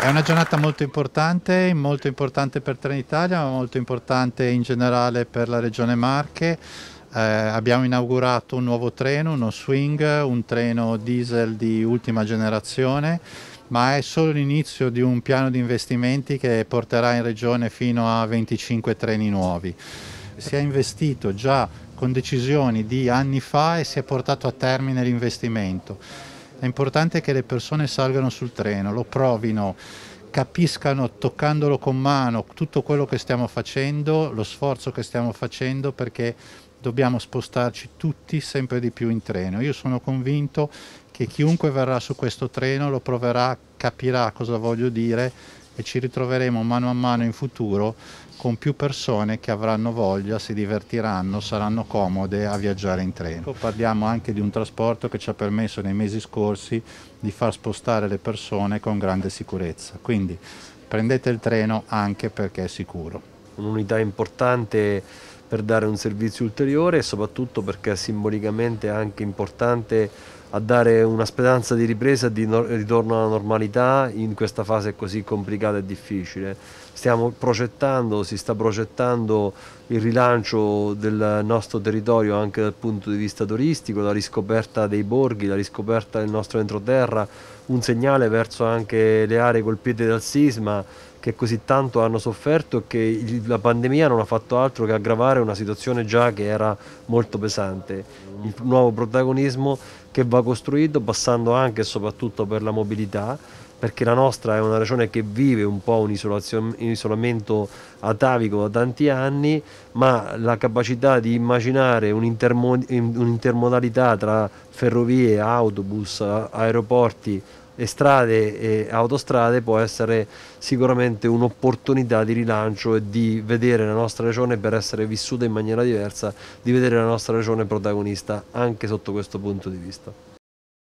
È una giornata molto importante, molto importante per Trenitalia, ma molto importante in generale per la Regione Marche. Eh, abbiamo inaugurato un nuovo treno, uno swing, un treno diesel di ultima generazione, ma è solo l'inizio di un piano di investimenti che porterà in Regione fino a 25 treni nuovi. Si è investito già con decisioni di anni fa e si è portato a termine l'investimento. È importante che le persone salgano sul treno, lo provino, capiscano toccandolo con mano tutto quello che stiamo facendo, lo sforzo che stiamo facendo perché dobbiamo spostarci tutti sempre di più in treno. Io sono convinto che chiunque verrà su questo treno lo proverà, capirà cosa voglio dire e ci ritroveremo mano a mano in futuro con più persone che avranno voglia, si divertiranno, saranno comode a viaggiare in treno. Ecco. Parliamo anche di un trasporto che ci ha permesso nei mesi scorsi di far spostare le persone con grande sicurezza, quindi prendete il treno anche perché è sicuro. Un'unità importante per dare un servizio ulteriore e soprattutto perché è simbolicamente anche importante a dare una speranza di ripresa e di no ritorno alla normalità in questa fase così complicata e difficile. Stiamo progettando, si sta progettando il rilancio del nostro territorio anche dal punto di vista turistico, la riscoperta dei borghi, la riscoperta del nostro entroterra, un segnale verso anche le aree colpite dal sisma che così tanto hanno sofferto e che la pandemia non ha fatto altro che aggravare una situazione già che era molto pesante. Il nuovo protagonismo che va costruito passando anche e soprattutto per la mobilità, perché la nostra è una regione che vive un po' un, un isolamento atavico da tanti anni, ma la capacità di immaginare un'intermodalità tra ferrovie, autobus, aeroporti, e strade e autostrade può essere sicuramente un'opportunità di rilancio e di vedere la nostra regione per essere vissuta in maniera diversa, di vedere la nostra regione protagonista anche sotto questo punto di vista.